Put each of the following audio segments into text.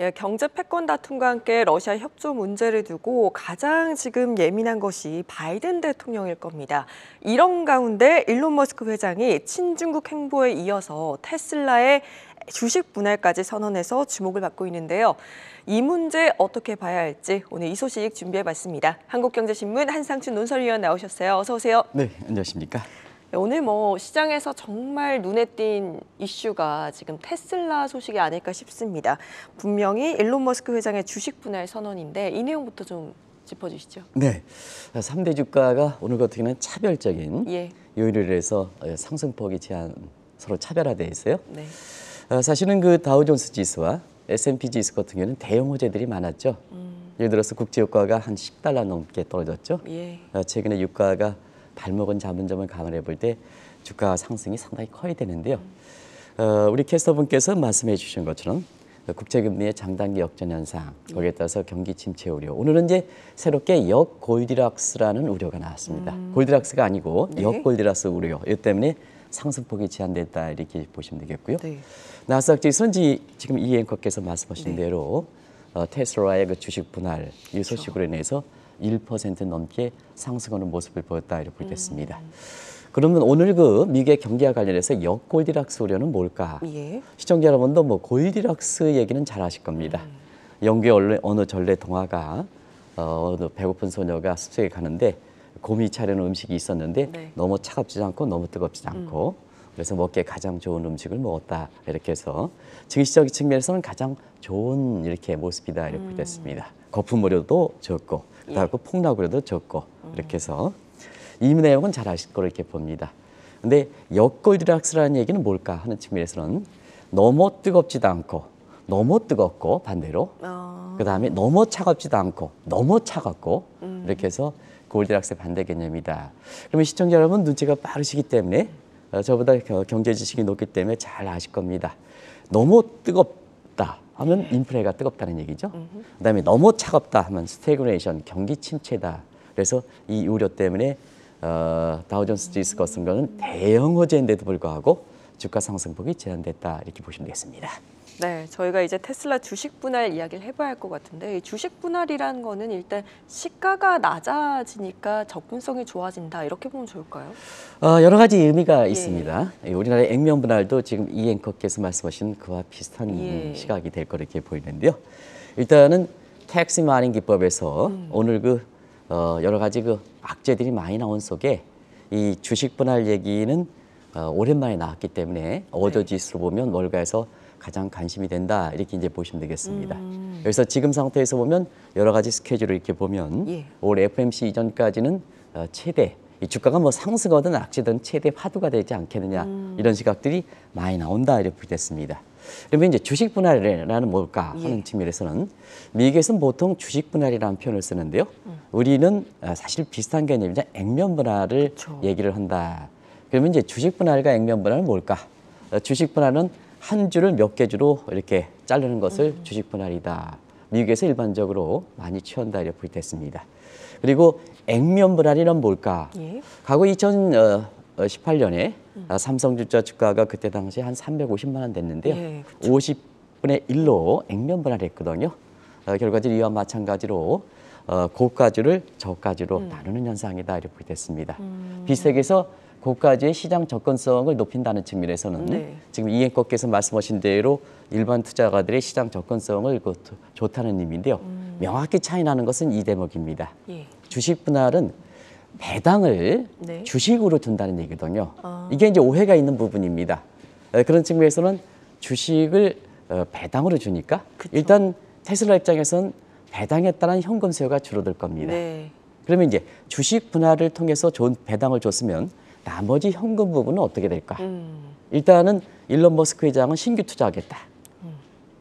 예, 경제 패권 다툼과 함께 러시아 협조 문제를 두고 가장 지금 예민한 것이 바이든 대통령일 겁니다. 이런 가운데 일론 머스크 회장이 친중국 행보에 이어서 테슬라의 주식 분할까지 선언해서 주목을 받고 있는데요. 이 문제 어떻게 봐야 할지 오늘 이 소식 준비해봤습니다. 한국경제신문 한상춘 논설위원 나오셨어요. 어서 오세요. 네, 안녕하십니까. 네, 오늘 뭐 시장에서 정말 눈에 띈 이슈가 지금 테슬라 소식이 아닐까 싶습니다. 분명히 일론 머스크 회장의 주식 분할 선언인데 이 내용부터 좀 짚어주시죠. 네, 삼대 주가가 오늘 같은 경우는 차별적인 예. 요일을 해서 어, 상승폭이 제한 서로 차별화돼 있어요. 네. 어, 사실은 그 다우존스 지수와 S&P 지수 같은 경우는 대형 호재들이 많았죠. 음. 예를 들어서 국제 유가가 한 10달러 넘게 떨어졌죠. 예. 어, 최근에 유가가 발목은 잡은 점을 감안해 볼 때 주가 상승이 상당히 커야 되는데요. 어, 우리 캐스터분께서 말씀해 주신 것처럼 국제금리의 장단기 역전 현상 거기에 따라서 경기 침체 우려 오늘은 이제 새롭게 역 골디락스라는 우려가 나왔습니다. 음. 골디락스가 아니고 네. 역 골디락스 우려 이 때문에 상승폭이 제한됐다 이렇게 보시면 되겠고요. 네. 나스닥 지수는 지금 이 앵커께서 말씀하신 네. 대로 어, 테슬라의 그 주식 분할 이 그렇죠. 소식으로 인해서 그렇죠. 1% 넘게 상승하는 모습을 보였다 이렇게 보겠습니다. 그러면 오늘 그 미국의 경기와 관련해서 역골디락스 우려는 뭘까? 예. 시청자 여러분도 뭐 골디락스 얘기는 잘 아실 겁니다. 음. 영국의 어느 전래 동화가 어, 느 배고픈 소녀가 숲속에 가는데 곰이 차려놓은 음식이 있었는데 네. 너무 차갑지 않고 너무 뜨겁지 않고 음. 그래서 먹기에 가장 좋은 음식을 먹었다 이렇게 해서 증시적인 측면에서는 가장 좋은 이렇게 모습이다 이렇게 음. 됐습니다. 거품우려도 적고 그다고 예. 폭락으로도 적고 음. 이렇게 해서 이 내용은 잘 아실 거로 이렇게 봅니다. 근데 역골드락스라는 얘기는 뭘까 하는 측면에서는 너무 뜨겁지도 않고 너무 뜨겁고 반대로 어... 그다음에 너무 차갑지도 않고 너무 차갑고 음... 이렇게 해서 골드락스의 반대 개념이다. 그러면 시청자 여러분 눈치가 빠르시기 때문에 어, 저보다 경제 지식이 높기 때문에 잘 아실 겁니다. 너무 뜨겁다. 하면 인플레가 뜨겁다는 얘기죠. 그다음에 너무 차갑다 하면 스테그레이션, 경기 침체다. 그래서 이 우려 때문에 어, 다우존스 지수 같슨 거는 대형 호재인데도 불구하고 주가 상승폭이 제한됐다 이렇게 보시면 되겠습니다. 네, 저희가 이제 테슬라 주식 분할 이야기를 해봐야 할 것 같은데 주식 분할이라는 거는 일단 시가가 낮아지니까 접근성이 좋아진다 이렇게 보면 좋을까요? 어, 여러 가지 의미가 예. 있습니다. 예, 우리나라의 액면 분할도 지금 이 앵커께서 말씀하신 그와 비슷한 예. 시각이 될 거로 이렇게 보이는데요. 일단은 택시 마닝 기법에서 음. 오늘 그 어, 여러 가지 그 악재들이 많이 나온 속에 이 주식 분할 얘기는 어, 오랜만에 나왔기 때문에 네. 어저 지수로 보면 월가에서 가장 관심이 된다 이렇게 이제 보시면 되겠습니다. 음. 그래서 지금 상태에서 보면 여러 가지 스케줄을 이렇게 보면 예. 올 FMC 이전까지는 어, 최대 이 주가가 뭐 상승하든 악지든 최대 화두가 되지 않겠느냐 음. 이런 시각들이 많이 나온다 이렇게 됐습니다. 그러면 이제 주식 분할이라는 뭘까 하는 예. 측면에서는 미국에서는 보통 주식 분할이라는 표현을 쓰는데요. 음. 우리는 아, 사실 비슷한 개념이자 액면 분할을 그쵸. 얘기를 한다. 그러면 이제 주식 분할과 액면 분할은 뭘까? 어, 주식 분할은 한 줄을 몇 개 주로 이렇게 자르는 것을 음. 주식 분할이다. 미국에서 일반적으로 많이 취한다 이렇게 보이됐습니다. 그리고 액면 분할이란 뭘까? 예. 과거 2018년에 어, 어, 음. 아, 삼성주자 주가가 그때 당시 한 350만 원 됐는데요. 예, 그 50분의 1로 액면 분할했거든요. 어, 결과적으로 이와 마찬가지로 어, 고가주를 저가주로 음. 나누는 현상이다 이렇게 보이됐습니다. 음. 비슷하게 해서 고까지의 시장 접근성을 높인다는 측면에서는 네. 지금 이행법께서 말씀하신 대로 일반 투자가들의 시장 접근성을 좋다는 의미인데요. 음. 명확히 차이 나는 것은 이 대목입니다. 예. 주식 분할은 배당을 네. 주식으로 둔다는 얘기거든요. 아. 이게 이제 오해가 있는 부분입니다. 어, 그런 측면에서는 주식을 어, 배당으로 주니까 그쵸. 일단 테슬라 입장에서는 배당에 따른 현금 수요가 줄어들 겁니다. 네. 그러면 이제 주식 분할을 통해서 좋은 배당을 줬으면 나머지 현금 부분은 어떻게 될까? 음. 일단은 일론 머스크 회장은 신규 투자하겠다. 음.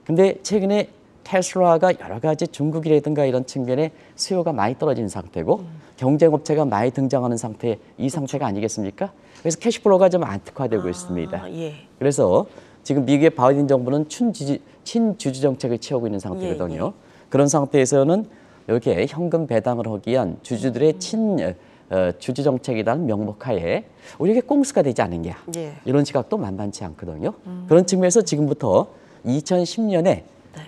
근데 최근에 테슬라가 여러 가지 중국이라든가 이런 측면에 수요가 많이 떨어진 상태고 음. 경쟁업체가 많이 등장하는 상태 이 상태가 아니겠습니까? 그래서 캐시플로우가 좀 안특화되고 아, 있습니다. 예. 그래서 지금 미국의 바이든 정부는 친주주, 친주주 정책을 채우고 있는 상태거든요. 예, 예. 그런 상태에서는 이렇게 현금 배당을 하기 위한 주주들의 음. 친 어, 주주 정책이라는 명목하에 우리에게 꽁수가 되지 않느냐 예. 이런 시각도 만만치 않거든요. 음. 그런 측면에서 지금부터 2010년에 네.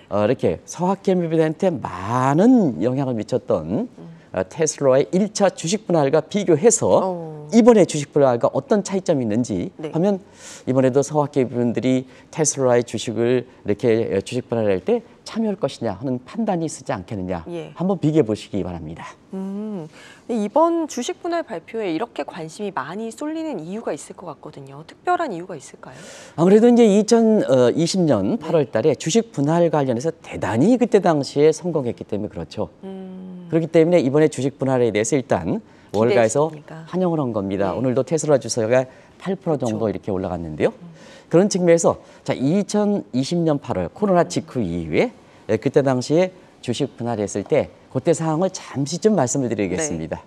어, 이렇게 서학개미들한테 많은 영향을 미쳤던 음. 어, 테슬라의 일차 주식 분할과 비교해서 어. 이번에 주식 분할과 어떤 차이점이 있는지 네. 하면 이번에도 서학계분들이 테슬라의 주식을 이렇게 어, 주식 분할할 때 참여할 것이냐 하는 판단이 쓰지 않겠느냐 예. 한번 비교해 보시기 바랍니다. 음, 이번 주식 분할 발표에 이렇게 관심이 많이 쏠리는 이유가 있을 것 같거든요. 특별한 이유가 있을까요? 아무래도 이제 2020년 8월 달에 주식 분할 관련해서 대단히 그때 당시에 성공했기 때문에 그렇죠. 음. 그렇기 때문에 이번에 주식 분할에 대해서 일단 월가에서 환영을 한 겁니다. 네. 오늘도 테슬라 주가가 8% 그렇죠. 정도 그렇죠. 이렇게 올라갔는데요. 음. 그런 측면에서 자 2020년 8월 코로나 네. 직후 이후에 예, 그때 당시에 주식 분할했을 때 그때 상황을 잠시 좀 말씀을 드리겠습니다. 네.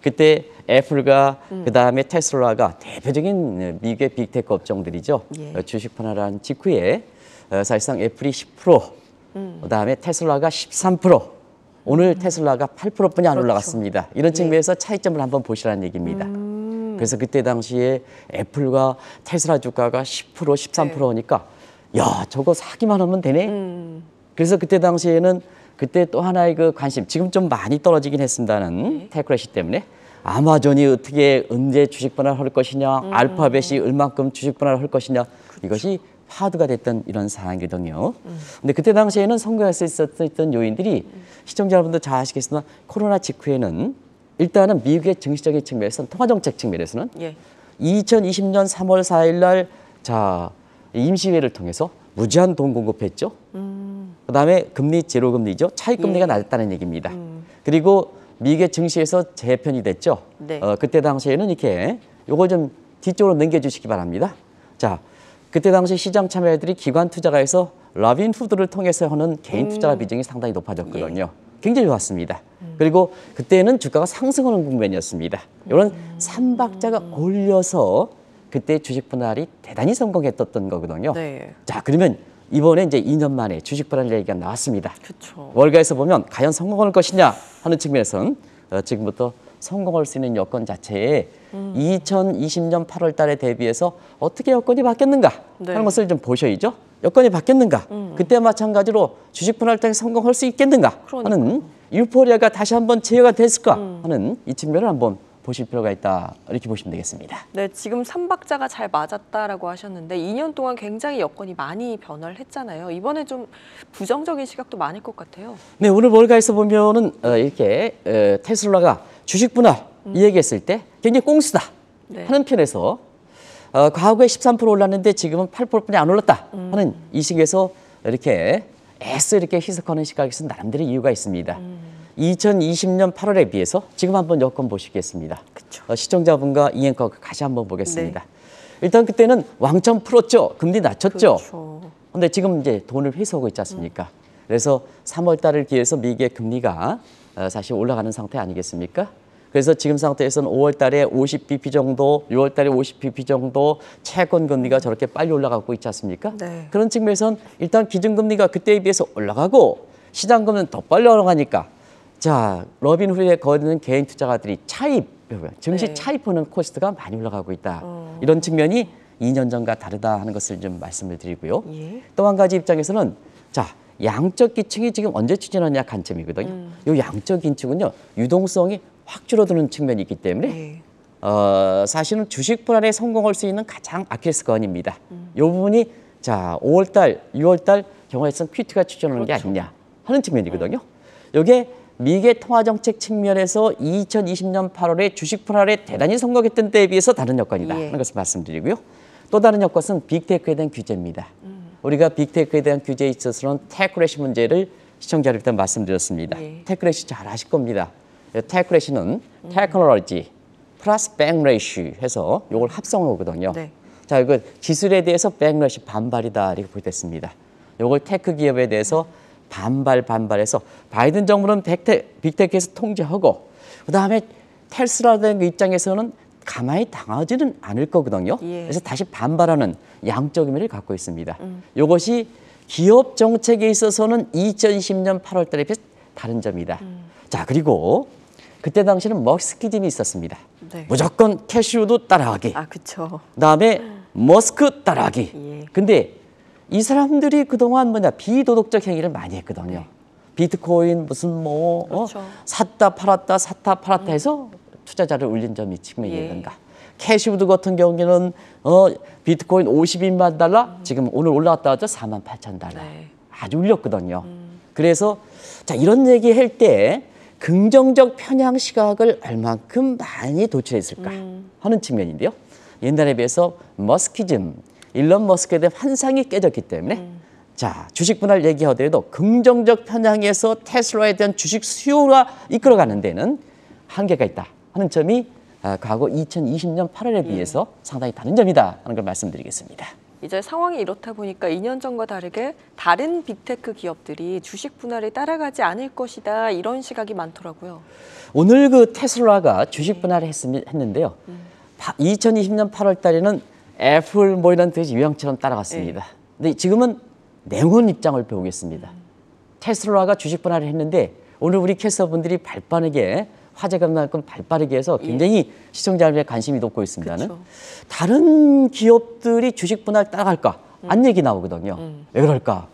그때 애플과 음. 그다음에 테슬라가 대표적인 미국의 빅테크 업종들이죠. 예. 어, 주식 분할한 직후에 어, 사실상 애플이 10%, 음. 그다음에 테슬라가 13%, 오늘 테슬라가 8%뿐이 안 그렇죠. 올라갔습니다. 이런 예. 측면에서 차이점을 한번 보시라는 얘기입니다. 음. 그래서 그때 당시에 애플과 테슬라 주가가 10% 13%니까 네. 야 저거 사기만 하면 되네. 음. 그래서 그때 당시에는 그때 또 하나의 그 관심 지금 좀 많이 떨어지긴 했습니다는 네. 테크래시 때문에 아마존이 어떻게 언제 주식 분할할 것이냐, 음. 알파벳이 얼만큼 주식 분할할 것이냐 그렇죠. 이것이 파드가 됐던 이런 상황이거든요. 음. 근데 그때 당시에는 선거할 수 있었던 요인들이 음. 시청자 여러분도 잘 아시겠지만 코로나 직후에는 일단은 미국의 정치적인 측면에서는 통화정책 측면에서는 예. 2020년 3월 4일 날 자, 임시회를 통해서 무제한 돈 공급했죠. 음. 그다음에 금리 제로 금리죠. 차익 금리가 예. 낮았다는 얘기입니다. 음. 그리고 미국의 증시에서 재편이 됐죠. 네. 어, 그때 당시에는 이렇게 요걸 좀 뒤쪽으로 넘겨주시기 바랍니다. 자, 그때 당시 시장 참여자들이 기관 투자가에서 라빈후드를 통해서 하는 개인 음. 투자가 음. 비중이 상당히 높아졌거든요. 예. 굉장히 좋았습니다. 음. 그리고 그때는 주가가 상승하는 국면이었습니다. 이런 음. 삼박자가 올려서 그때 주식 분할이 대단히 성공했던 었 거거든요. 네. 자 그러면 이번에 이제 2년 만에 주식 분할 얘기가 나왔습니다. 그쵸. 월가에서 보면 과연 성공할 것이냐 하는 측면에서는 어, 지금부터 성공할 수 있는 여건 자체에 음. 2020년 8월 달에 대비해서 어떻게 여건이 바뀌었는가 네. 하는 것을 좀 보셔야죠. 여건이 바뀌었는가 음. 그때 마찬가지로 주식 분할 때 성공할 수 있겠는가 그러니까. 하는 유포리아가 다시 한번 제어가 됐을까 음. 하는 이 측면을 한번 보실 필요가 있다 이렇게 보시면 되겠습니다. 네, 지금 삼박자가잘 맞았다라고 하셨는데 2년 동안 굉장히 여건이 많이 변화를 했잖아요. 이번에 좀 부정적인 시각도 많을 것 같아요. 네, 오늘 뭘가에서 보면은 어, 이렇게 에, 어, 테슬라가 주식 분할 음. 이 얘기했을 때 굉장히 꽁수다 네. 하는 편에서 어, 과거에 13% 올랐는데 지금은 8%뿐이 안 올랐다 음. 하는 이식에서 이렇게 애써 이렇게 희석하는 시각에서 나름대로 이유가 있습니다. 음. 2020년 8월에 비해서 지금 한번 여건 보시겠습니다. 어, 시청자분과 이행과 다시 그 한번 보겠습니다. 네. 일단 그때는 왕창 풀었죠. 금리 낮췄죠. 그렇 근데 지금 이제 돈을 회수하고 있지 않습니까? 음. 그래서 3월 달을 기해서 미국의 금리가 어, 사실 올라가는 상태 아니겠습니까? 그래서 지금 상태에서는 5월 달에 50bp 정도, 6월 달에 50bp 정도 채권 금리가 저렇게 빨리 올라가고 있지 않습니까? 네. 그런 측면에선 일단 기준금리가 그때에 비해서 올라가고 시장금리는 더 빨리 올라가니까 자, 러빈 후에 거는 개인 투자가들이 차입, 증시 네. 차입하는 코스트가 많이 올라가고 있다. 어. 이런 측면이 2년 전과 다르다 하는 것을 좀 말씀을 드리고요. 예. 또한 가지 입장에서는 자, 양적 기층이 지금 언제 추진하냐 관점이거든요. 음. 이 양적 기층은요 유동성이 확 줄어드는 측면이 있기 때문에 네. 어, 사실은 주식 분할에 성공할 수 있는 가장 아킬스건입니다. 음. 이 부분이 자 5월달, 6월달 경화성 에 퀴트가 추진하는 그렇죠. 게 아니냐 하는 측면이거든요. 음. 네. 이게 미국의 통화정책 측면에서 2020년 8월에 주식 분할에 대단히 성공했던 때에 비해서 다른 여건이다 예. 하는 것을 말씀드리고요. 또 다른 여건은 빅테크에 대한 규제입니다. 음. 우리가 빅테크에 대한 규제에 있어서는 테크래시 문제를 시청자 들러분 말씀드렸습니다. 예. 테크래시 잘 아실 겁니다. 테크래시는 테크놀로지 플러스 백래시 해서 이걸 합성한 거거든요. 네. 자, 이거 기술에 대해서 백래시 반발이다 이렇게 보겠습니다. 이걸 테크 기업에 대해서 반발 반발해서 바이든 정부는 빅테, 빅테크에서 통제하고 그다음에 텔스라는 그 입장에서는 가만히 당하지는 않을 거거든요. 예. 그래서 다시 반발하는 양적 의미를 갖고 있습니다. 음. 이것이 기업 정책에 있어서는 2010년 8월 달에 비해 다른 점이다. 음. 자, 그리고 그때 당시는 에 머스키즘이 있었습니다. 네. 무조건 캐슈우드 따라하기. 아, 그죠다음에 머스크 따라하기. 예. 근데 이 사람들이 그동안 뭐냐 비도덕적 행위를 많이 했거든요. 네. 비트코인 무슨 뭐 그렇죠. 어, 샀다 팔았다 샀다 팔았다 해서 투자자를 울린 점이 측면이든가. 예. 캐시우드 같은 경우에는 어 비트코인 52만 달러 음. 지금 오늘 올라왔다 하죠 4만 8천 달러 네. 아주 울렸거든요. 음. 그래서 자 이런 얘기 할때 긍정적 편향 시각을 얼만큼 많이 도출했을까 음. 하는 측면인데요. 옛날에 비해서 머스키즘 일론 머스크에 대한 환상이 깨졌기 때문에 음. 자 주식 분할 얘기하더라도 긍정적 편향에서 테슬라에 대한 주식 수요가 이끌어가는 데는 한계가 있다. 하는 점이 아, 과거 2020년 8월에 음. 비해서 예. 상당히 다른 점이다 하는 걸 말씀드리겠습니다. 이제 상황이 이렇다 보니까 2년 전과 다르게 다른 빅테크 기업들이 주식 분할을 따라가지 않을 것이다 이런 시각이 많더라고요. 오늘 그 테슬라가 주식 네. 분할을 했으 했는데요. 음. 2020년 8월 달에는 애플 뭐 이런 뜻이 유형처럼 따라갔습니다. 네. 근데 지금은 냉온 입장을 배우겠습니다. 음. 테슬라가 주식 분할을 했는데 오늘 우리 캐스분들이 발빠르게 화제만큼 발빠르게 해서 예. 굉장히 예. 시청자들의 관심이 높고 있습니다 다른 기업들이 주식 분할 따라갈까 음. 안 얘기 나오거든요. 음. 왜 그럴까?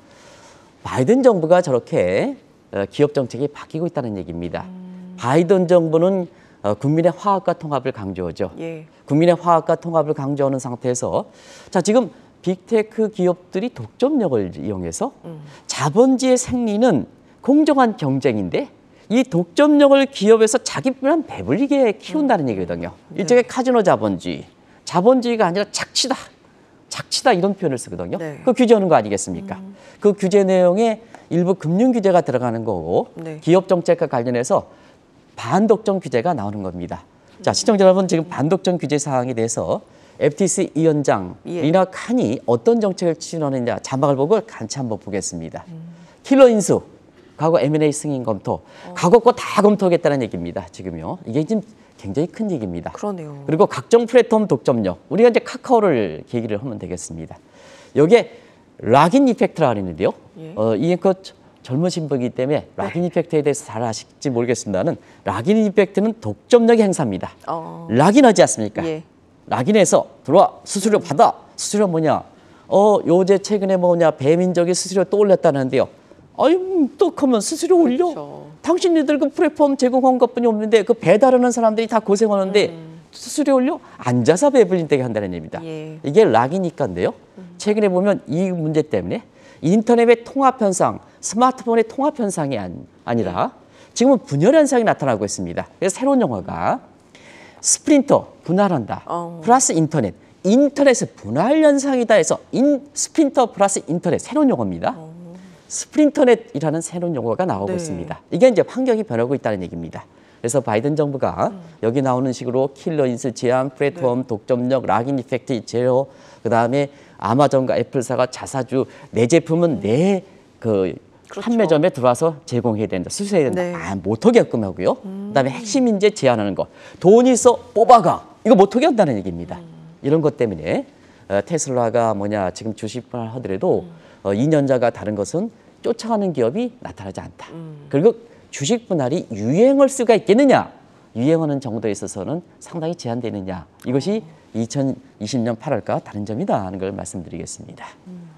바이든 정부가 저렇게 어, 기업 정책이 바뀌고 있다는 얘기입니다. 음. 바이든 정부는 어, 국민의 화학과 통합을 강조하죠. 예. 국민의 화학과 통합을 강조하는 상태에서 자 지금 빅테크 기업들이 독점력을 이용해서 음. 자본주의 생리는 공정한 경쟁인데 이 독점력을 기업에서 자기뿐만 배불리게 키운다는 음. 얘기거든요. 네. 일종의 카지노 자본주의. 자본주의가 아니라 착취다. 착취다 이런 표현을 쓰거든요. 네. 그 규제하는 거 아니겠습니까? 음. 그 규제 내용에 일부 금융 규제가 들어가는 거고 네. 기업 정책과 관련해서 반독점 규제가 나오는 겁니다. 음. 자, 시청자 여러분 지금 반독점 규제 사항에 대해서 FTC 위원장 예. 리나 칸이 어떤 정책을 추진하느냐 자막을 보고 같이 한번 보겠습니다. 음. 킬러 인수 과거 M&A 승인 검토, 어. 과거 거다 검토하겠다는 얘기입니다. 지금요. 이게 지금 굉장히 큰 얘기입니다. 그러네요. 그리고 각종 플랫폼 독점력. 우리가 이제 카카오를 계기를 하면 되겠습니다. 여기에 락인 이펙트라고 하는데요. 예. 어, 이게커 그 젊으신 분이기 때문에 네. 락인 네. 이펙트에 대해서 잘 아실지 모르겠습니다는 락인 이펙트는 독점력의 행사입니다. 어. 락인하지 않습니까? 예. 락인해서 들어와 수수료 받아. 수수료 뭐냐? 어, 요새 최근에 뭐냐? 배민족이 수수료 또 올렸다는데요. 아유, 또 그러면 수수료 올려. 그렇죠. 당신네들 그 플랫폼 제공한 것뿐이 없는데 그 배달하는 사람들이 다 고생하는데 음. 수수료 올려? 앉아서 배불린 다게 한다는 얘기입니다. 예. 이게 락이니까인데요. 음. 최근에 보면 이 문제 때문에 인터넷의 통합 현상, 스마트폰의 통합 현상이 안, 아니라 예. 지금은 분열 현상이 나타나고 있습니다. 그래서 새로운 영화가 스프린터 분할한다. 어. 플러스 인터넷. 인터넷의 분할 현상이다 해서 인 스프린터 플러스 인터넷 새로운 영화입니다 어. 스프린터넷이라는 새로운 용어가 나오고 네. 있습니다. 이게 이제 환경이 변하고 있다는 얘기입니다. 그래서 바이든 정부가 음. 여기 나오는 식으로 킬러 인스 제한, 플랫폼, 네. 독점력, 락인 이펙트 제어, 그다음에 아마존과 애플사가 자사주 내 네 제품은 내그 음. 네 그렇죠. 판매점에 들어와서 제공해야 된다, 수수해야 된다. 네. 아, 못하게끔 하고요. 음. 그다음에 핵심 인재 제한하는 거. 돈이 있어 뽑아가. 이거 못하게 한다는 얘기입니다. 음. 이런 것 때문에 어, 테슬라가 뭐냐 지금 주식을 하더라도 음. 어, 2년자가 다른 것은 쫓아가는 기업이 나타나지 않다. 음. 그리고 주식 분할이 유행할 수가 있겠느냐? 유행하는 정도에 있어서는 상당히 제한되느냐? 이것이 2020년 8월과 다른 점이다 하는 걸 말씀드리겠습니다. 음.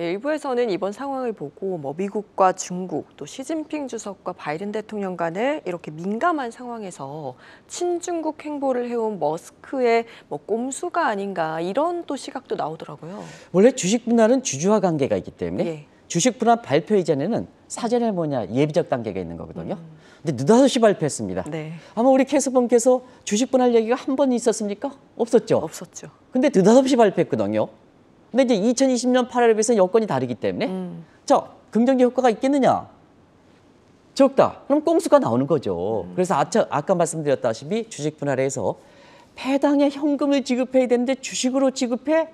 예, 일부에서는 이번 상황을 보고 뭐 미국과 중국 또 시진핑 주석과 바이든 대통령 간의 이렇게 민감한 상황에서 친중국 행보를 해온 머스크의 뭐 꼼수가 아닌가 이런 또 시각도 나오더라고요. 원래 주식 분할은 주주와 관계가 있기 때문에 예. 주식 분할 발표 이전에는 사전에 뭐냐 예비적 단계가 있는 거거든요. 음. 근데 느닷없이 발표했습니다. 네. 아마 우리 캐스번께서 주식 분할 얘기가 한 번 있었습니까? 없었죠. 없었죠. 근데 느닷없이 발표했거든요. 근데 이제 2020년 8월에 비해서 여건이 다르기 때문에 음. 자 긍정적 효과가 있겠느냐? 적다. 그럼 꽁수가 나오는 거죠. 음. 그래서 아차, 아까 말씀드렸다시피 주식 분할해서 배당에 현금을 지급해야 되는데 주식으로 지급해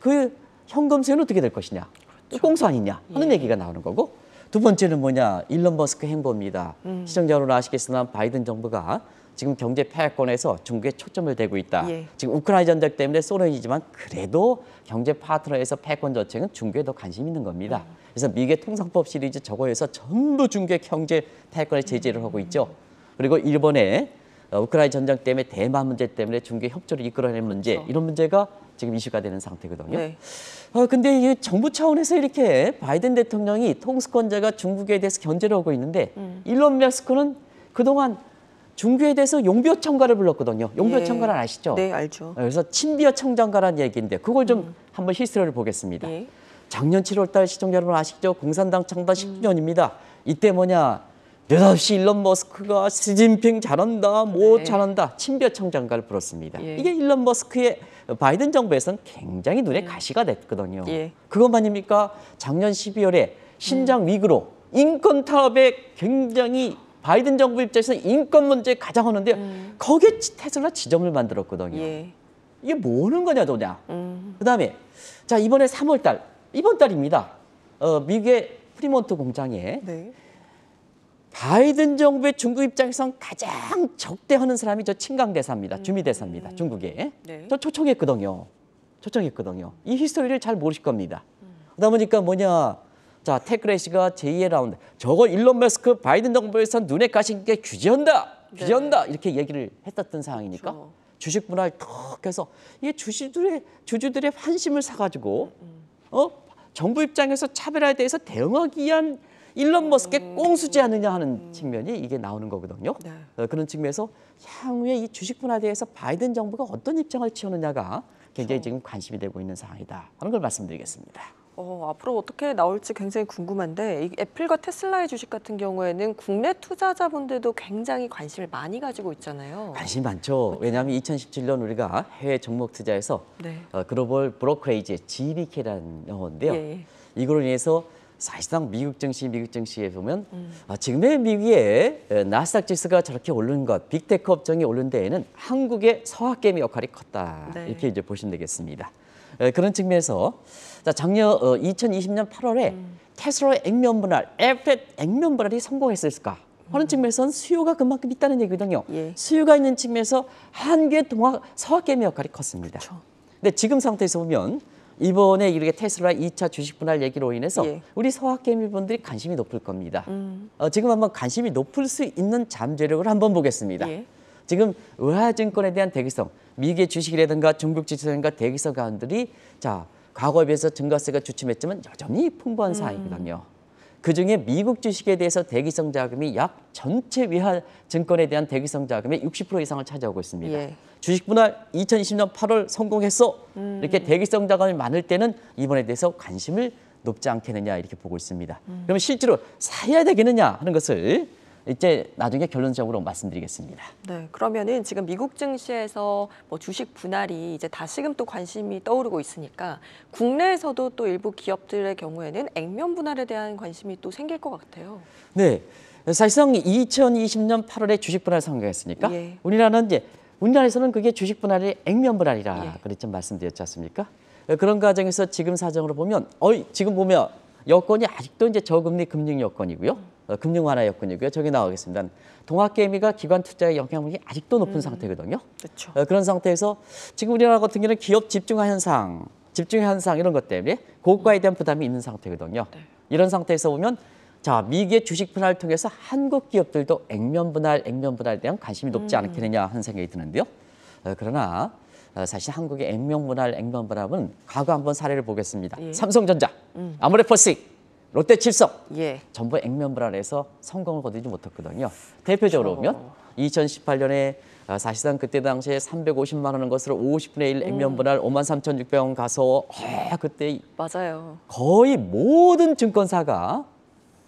그 현금세는 어떻게 될 것이냐? 그렇죠. 꽁수 아니냐 하는 예. 얘기가 나오는 거고 두 번째는 뭐냐? 일론 머스크 행보입니다. 음. 시청자 여러분 아시겠으나 바이든 정부가 지금 경제 파악권에서 중국에 초점을 대고 있다. 예. 지금 우크라이나 전쟁 때문에 소련이지만 그래도 경제 파트너에서 패권 정책은 중국에 더 관심 있는 겁니다. 음. 그래서 미국의 통상법 시리즈 저거에서 전부 중국의 경제 패권의 제재를 하고 있죠. 그리고 일본의 어, 우크라이나 전쟁 때문에 대만 문제 때문에 중국의 협조를 이끌어낸 문제 그렇죠. 이런 문제가 지금 이슈가 되는 상태거든요. 네. 어, 근데 이 정부 차원에서 이렇게 바이든 대통령이 통수권자가 중국에 대해서 견제를 하고 있는데 음. 일론 머스크는 그동안 중규에 대해서 용비어 청가를 불렀거든요. 용비어 예. 청가를 아시죠? 네, 알죠. 어, 그래서 친비어 청장가라는 얘기인데 그걸 좀 음. 한번 히스토리를 보겠습니다. 예. 작년 7월 달 시청자 여러분 아시죠? 공산당 창단 10주년입니다. 음. 이때 뭐냐? 느닷없이 일론 머스크가 시진핑 잘한다, 뭐 네. 잘한다, 친비어 청장가를 불렀습니다 예. 이게 일론 머스크의 바이든 정부에서는 굉장히 눈에 음. 가시가 됐거든요. 예. 그것만입니까? 작년 12월에 신장 음. 위구로 인권 탄압에 굉장히 바이든 정부 입장에서 인권 문제 가장 하는데 음. 거기에 테슬라 지점을 만들었거든요. 예. 이게 뭐는 거냐 도냐. 음. 그다음에 자 이번에 3월달 이번 달입니다. 어, 미국의 프리몬트 공장에 네. 바이든 정부의 중국 입장에선 가장 적대하는 사람이 저 친강 대사입니다. 주미 대사입니다. 음. 중국에 네. 저 초청했거든요. 초청했거든요. 이 히스토리를 잘 모르실 겁니다. 음. 그러다 보니까 뭐냐 자, 테크레시가 제2의 라운드. 저거 일론 머스크 바이든 정부에서 눈에 가신 게 규제한다. 규제한다. 네. 이렇게 얘기를 했었던 상황이니까 그렇죠. 주식 분할 턱 해서 이게 주주들의 주주들의 환심을 사 가지고 어? 정부 입장에서 차별화에 대해서 대응하기 위한 일론 머스크의 음. 꽁수지 않느냐 하는 음. 측면이 이게 나오는 거거든요. 네. 어, 그런 측면에서 향후에 이 주식 분할에 대해서 바이든 정부가 어떤 입장을 취하느냐가 굉장히 그렇죠. 지금 관심이 되고 있는 상황이다 하는 걸 말씀드리겠습니다. 어, 앞으로 어떻게 나올지 굉장히 궁금한데 이 애플과 테슬라의 주식 같은 경우에는 국내 투자자분들도 굉장히 관심을 많이 가지고 있잖아요. 관심 많죠. 왜냐하면 2017년 우리가 해외 종목 투자에서 네. 어, 글로벌 브로커리지 GBK라는 영어인데요. 예. 예. 이걸로 인해서 사실상 미국 증시, 미국 증시에 보면 음. 아, 지금의 미국에 어, 나스닥 지수가 저렇게 오른 것, 빅테크 업종이 오른 데에는 한국의 서학개미 역할이 컸다. 네. 이렇게 이제 보시면 되겠습니다. 예, 그런 측면에서 자, 작년 어, 2020년 8월에 음. 테슬라의 액면 분할, 에펠 액면 분할이 성공했을까? 하는 음. 측면에서는 수요가 그만큼 있다는 얘기거든요. 예. 수요가 있는 측면에서 한계 동학 서학개미 역할이 컸습니다. 그런데 지금 상태에서 보면 이번에 이렇게 테슬라 2차 주식 분할 얘기로 인해서 예. 우리 서학개미분들이 관심이 높을 겁니다. 음. 어, 지금 한번 관심이 높을 수 있는 잠재력을 한번 보겠습니다. 예. 지금 의하증권에 대한 대기성, 미국의 주식이라든가 중국 지수라든가 대기성 가운들이 자 과거에 비해서 증가세가 주춤했지만 여전히 풍부한 음. 사항이거든요. 그중에 미국 주식에 대해서 대기성 자금이 약 전체 위하 증권에 대한 대기성 자금의 60% 이상을 차지하고 있습니다. 예. 주식 분할 2020년 8월 성공했어. 음. 이렇게 대기성 자금이 많을 때는 이번에 대해서 관심을 높지 않겠느냐 이렇게 보고 있습니다. 음. 그러면 실제로 사야 되겠느냐 하는 것을 이제 나중에 결론적으로 말씀드리겠습니다. 네, 그러면은 지금 미국 증시에서 뭐 주식 분할이 이제 다시금 또 관심이 떠오르고 있으니까 국내에서도 또 일부 기업들의 경우에는 액면 분할에 대한 관심이 또 생길 것 같아요. 네, 사실상 2020년 8월에 주식 분할 선거가 으니까 예. 우리나라는 이제 우리나라에서는 그게 주식 분할이 액면 분할이라 예. 그랬죠 말씀드렸지 않습니까? 네, 그런 과정에서 지금 사정으로 보면 어이 지금 보면 여건이 아직도 이제 저금리 금융 여건이고요. 음. 어, 금융 완화 여건이고요. 저기 나오겠습니다. 동학개미가 기관 투자의 영향력이 아직도 높은 음, 상태거든요. 그렇죠. 그런 상태에서 지금 우리나라 같은 경우는 기업 집중 현상, 집중 현상 이런 것 때문에 고가에 대한 부담이 있는 상태거든요. 네. 이런 상태에서 보면 자 미국의 주식 분할을 통해서 한국 기업들도 액면 분할, 액면 분할에 대한 관심이 높지 음. 않겠느냐 하는 생각이 드는데요. 어, 그러나 사실 한국의 액면 분할, 액면 분할은 과거 한번 사례를 보겠습니다. 예. 삼성전자, 음. 아모레퍼식 롯데 칠성 예. 전부 액면불안에서 성공을 거두지 못했거든요. 대표적으로 그렇죠. 보면 그렇죠. 2018년에 아, 사실상 그때 당시에 350만 원인 것을 50분의 1 액면분할 음. 5만 3,600원 가서 아, 그때 맞아요. 거의 모든 증권사가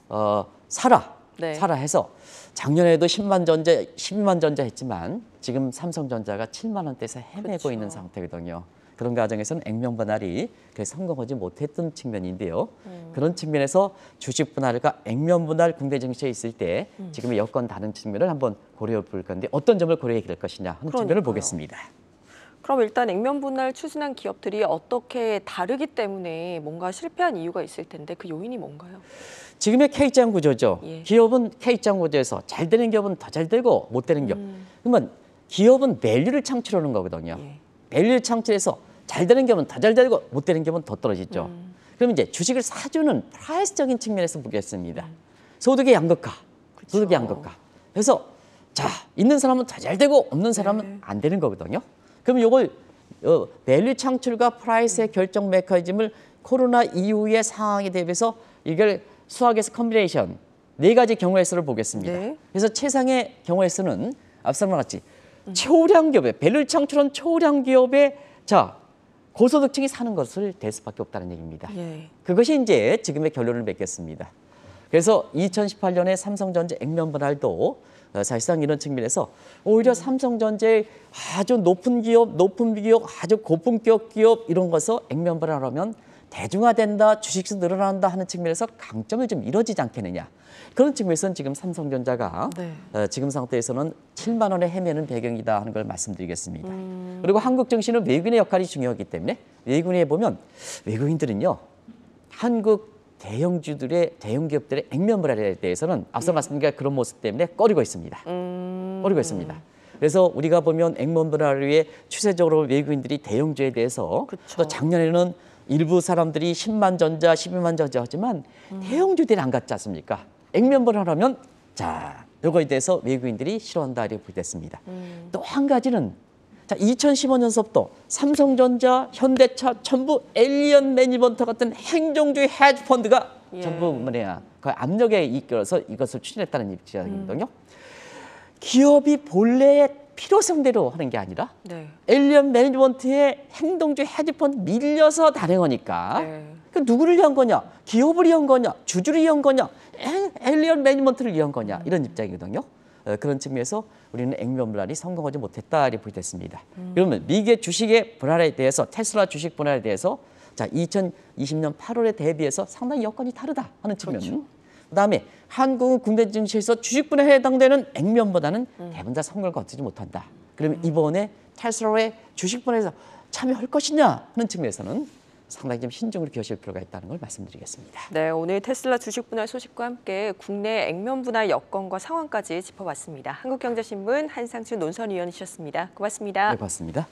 어, 사라 네. 사라 해서 작년에도 10만 전자 12만 전자 했지만 지금 삼성전자가 7만 원대에서 헤매고 그렇 있는 상태거든요. 그런 과정에서는 액면 분할이 성공하지 못했던 측면인데요. 음. 그런 측면에서 주식 분할과 액면 분할 공대 정시에 있을 때 음. 지금의 여건 다른 측면을 한번 고려해 볼 건데 어떤 점을 고려해야 될 것이냐 하는 그러니 측면을 보겠습니다. 그럼 일단 액면 분할 추진한 기업들이 어떻게 다르기 때문에 뭔가 실패한 이유가 있을 텐데 그 요인이 뭔가요? 지금의 K장 구조죠. 예. 기업은 K장 구조에서 잘 되는 기업은 더 잘 되고 못 되는 기업. 음. 그러면 기업은 밸류를 창출하는 거거든요. 예. 밸류 를 창출해서 잘 되는 경우는 더잘 되고 못 되는 경우는 더 떨어지죠. 음. 그럼 이제 주식을 사주는 프라이스적인 측면에서 보겠습니다. 음. 소득의 양극화, 그쵸. 소득의 양극화. 그래서 자 있는 사람은 더잘 되고 없는 사람은 네. 안 되는 거거든요. 그럼 요걸 어, 밸류 창출과 프라이스의 음. 결정 메커니즘을 코로나 이후의 상황에 대비해서 이걸 수학에서 컨비네이션 네 가지 경우의 수를 보겠습니다. 네. 그래서 최상의 경우의 수는 앞서 말했지 음. 초량 기업의 밸류 창출한 초량 기업의 자 고소득층이 사는 것을 될 수밖에 없다는 얘기입니다. 예. 그것이 이제 지금의 결론을 맺겠습니다. 그래서 2018년에 삼성전자 액면 분할도 어, 사실상 이런 측면에서 오히려 음. 삼성전자의 아주 높은 기업, 높은 비기업, 아주 고품격 기업 이런 것을 액면 분할하면 대중화된다, 주식수 늘어난다 하는 측면에서 강점을좀 이뤄지지 않겠느냐. 그런 측면에서는 지금 삼성전자가 네. 어, 지금 상태에서는 7만 원에 헤매는 배경이다 하는 걸 말씀드리겠습니다. 음... 그리고 한국 정신은 외국인의 역할이 중요하기 때문에 외국인에 보면 외국인들은요. 한국 대형주들의 대형기업들의 액면물에 대해서는 앞서 네. 말씀드린 그런 모습 때문에 꺼리고 있습니다. 음... 꺼리고 있습니다. 그래서 우리가 보면 액면 분할을 위해 추세적으로 외국인들이 대형주에 대해서 그쵸. 또 작년에는 일부 사람들이 10만 전자, 12만 전자 하지만 음. 대형주들이 안 갔지 않습니까? 액면벌을 라면 자, 요거에 대해서 외국인들이 싫어한다 이렇게 보됐습니다. 음. 또한 가지는 자, 2015년서부터 삼성전자, 현대차 전부 엘리언 매니먼터 같은 행정주의 헤지 펀드가 예. 전부 뭐냐 그 압력에 이끌어서 이것을 추진했다는 입장이거든요. 음. 기업이 본래의 필요성대로 하는 게 아니라 네. 엘리언 매니지먼트의 행동적 헤지펀드 밀려서 단행하니까 네. 그 누구를 위한 거냐? 기업을 위한 거냐? 주주를 위한 거냐? 엘리언 매니지먼트를 위한 거냐? 음. 이런 입장이거든요. 어, 그런 측면에서 우리는 액면 불안이 성공하지 못했다 이렇게 됐습니다. 음. 그러면 미국의 주식의 불안에 대해서 테슬라 주식 분할에 대해서 자 2020년 8월에 대비해서 상당히 여건이 다르다 하는 측면. 그렇죠. 그다음에 한국은 국내 증시에서 주식분에 해당되는 액면보다는 음. 대부분 다 성과를 거두지 못한다. 그러면 음. 이번에 테슬라의 주식분에서 참여할 것이냐 하는 측면에서는 상당히 좀 신중을 기하실 필요가 있다는 걸 말씀드리겠습니다. 네, 오늘 테슬라 주식 분할 소식과 함께 국내 액면 분할 여건과 상황까지 짚어봤습니다. 한국경제신문 한상춘 논선위원이셨습니다. 고맙습니다. 네, 고맙습니다.